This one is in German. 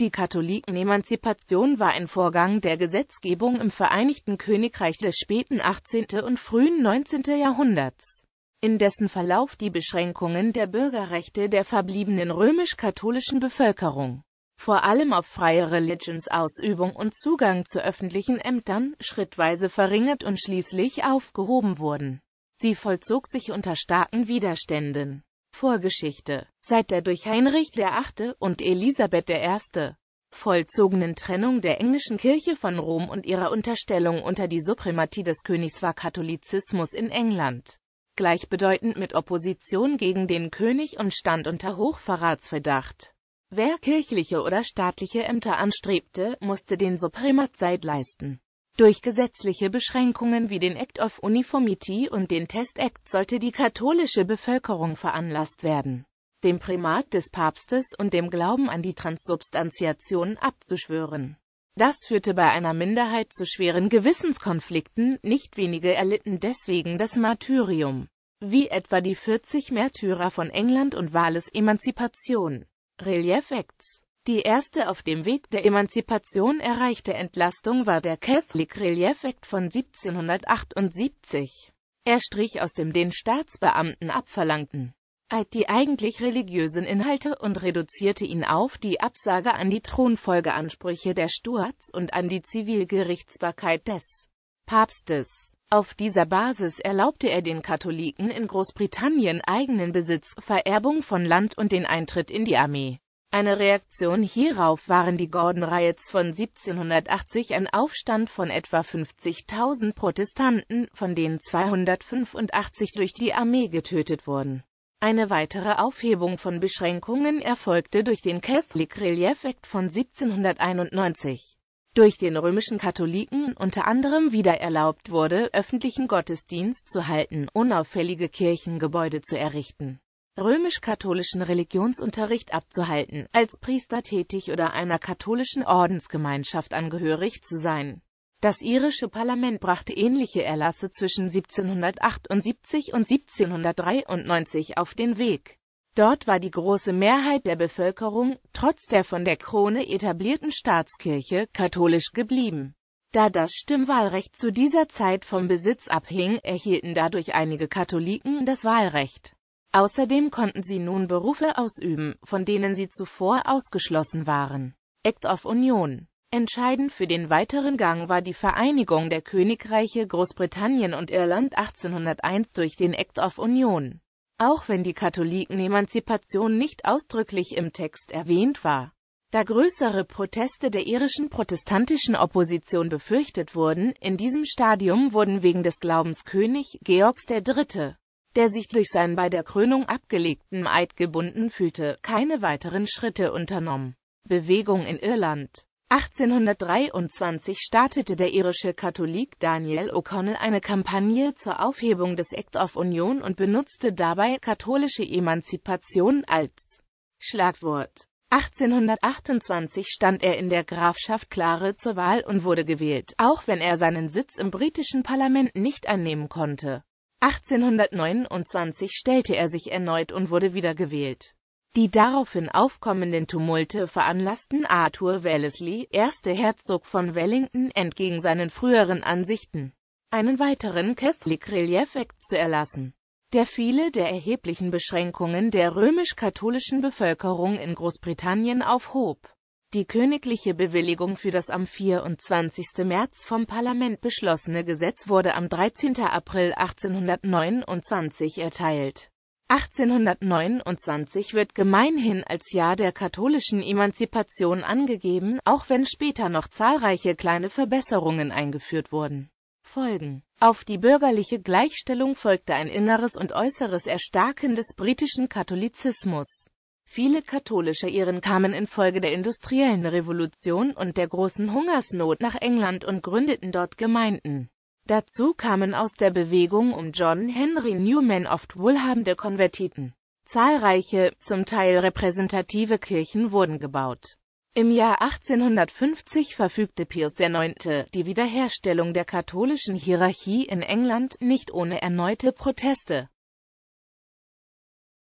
Die Katholiken-Emanzipation war ein Vorgang der Gesetzgebung im Vereinigten Königreich des späten 18. und frühen 19. Jahrhunderts, in dessen Verlauf die Beschränkungen der Bürgerrechte der verbliebenen römisch-katholischen Bevölkerung, vor allem auf freie Religionsausübung und Zugang zu öffentlichen Ämtern, schrittweise verringert und schließlich aufgehoben wurden. Sie vollzog sich unter starken Widerständen. Vorgeschichte Seit der durch Heinrich VIII. und Elisabeth I. vollzogenen Trennung der englischen Kirche von Rom und ihrer Unterstellung unter die Suprematie des Königs war Katholizismus in England gleichbedeutend mit Opposition gegen den König und stand unter Hochverratsverdacht. Wer kirchliche oder staatliche Ämter anstrebte, musste den Suprematzeit leisten. Durch gesetzliche Beschränkungen wie den Act of Uniformity und den Test Act sollte die katholische Bevölkerung veranlasst werden, dem Primat des Papstes und dem Glauben an die Transsubstantiation abzuschwören. Das führte bei einer Minderheit zu schweren Gewissenskonflikten, nicht wenige erlitten deswegen das Martyrium, wie etwa die 40 Märtyrer von England und Wales Emanzipation. Relief Acts die erste auf dem Weg der Emanzipation erreichte Entlastung war der Catholic Relief Act von 1778. Er strich aus dem den Staatsbeamten abverlangten Eid die eigentlich religiösen Inhalte und reduzierte ihn auf die Absage an die Thronfolgeansprüche der Stuarts und an die Zivilgerichtsbarkeit des Papstes. Auf dieser Basis erlaubte er den Katholiken in Großbritannien eigenen Besitz, Vererbung von Land und den Eintritt in die Armee. Eine Reaktion hierauf waren die Gordon Riots von 1780, ein Aufstand von etwa 50.000 Protestanten, von denen 285 durch die Armee getötet wurden. Eine weitere Aufhebung von Beschränkungen erfolgte durch den Catholic Relief Act von 1791 durch den römischen Katholiken unter anderem wieder erlaubt wurde, öffentlichen Gottesdienst zu halten, unauffällige Kirchengebäude zu errichten römisch-katholischen Religionsunterricht abzuhalten, als Priester tätig oder einer katholischen Ordensgemeinschaft angehörig zu sein. Das irische Parlament brachte ähnliche Erlasse zwischen 1778 und 1793 auf den Weg. Dort war die große Mehrheit der Bevölkerung, trotz der von der Krone etablierten Staatskirche, katholisch geblieben. Da das Stimmwahlrecht zu dieser Zeit vom Besitz abhing, erhielten dadurch einige Katholiken das Wahlrecht. Außerdem konnten sie nun Berufe ausüben, von denen sie zuvor ausgeschlossen waren. Act of Union Entscheidend für den weiteren Gang war die Vereinigung der Königreiche Großbritannien und Irland 1801 durch den Act of Union. Auch wenn die Katholiken-Emanzipation nicht ausdrücklich im Text erwähnt war, da größere Proteste der irischen protestantischen Opposition befürchtet wurden, in diesem Stadium wurden wegen des Glaubens König Georgs III der sich durch seinen bei der Krönung abgelegten Eid gebunden fühlte, keine weiteren Schritte unternommen. Bewegung in Irland 1823 startete der irische Katholik Daniel O'Connell eine Kampagne zur Aufhebung des Act of Union und benutzte dabei katholische Emanzipation als Schlagwort. 1828 stand er in der Grafschaft Klare zur Wahl und wurde gewählt, auch wenn er seinen Sitz im britischen Parlament nicht annehmen konnte. 1829 stellte er sich erneut und wurde wiedergewählt. Die daraufhin aufkommenden Tumulte veranlassten Arthur Wellesley, erster Herzog von Wellington, entgegen seinen früheren Ansichten, einen weiteren Catholic Relief Act zu erlassen der viele der erheblichen Beschränkungen der römisch-katholischen Bevölkerung in Großbritannien aufhob die königliche Bewilligung für das am 24. März vom Parlament beschlossene Gesetz wurde am 13. April 1829 erteilt. 1829 wird gemeinhin als Jahr der katholischen Emanzipation angegeben, auch wenn später noch zahlreiche kleine Verbesserungen eingeführt wurden. Folgen Auf die bürgerliche Gleichstellung folgte ein inneres und äußeres Erstarken des britischen Katholizismus Viele katholische Iren kamen infolge der industriellen Revolution und der großen Hungersnot nach England und gründeten dort Gemeinden. Dazu kamen aus der Bewegung um John Henry Newman oft wohlhabende Konvertiten. Zahlreiche, zum Teil repräsentative Kirchen wurden gebaut. Im Jahr 1850 verfügte Pius IX. die Wiederherstellung der katholischen Hierarchie in England nicht ohne erneute Proteste.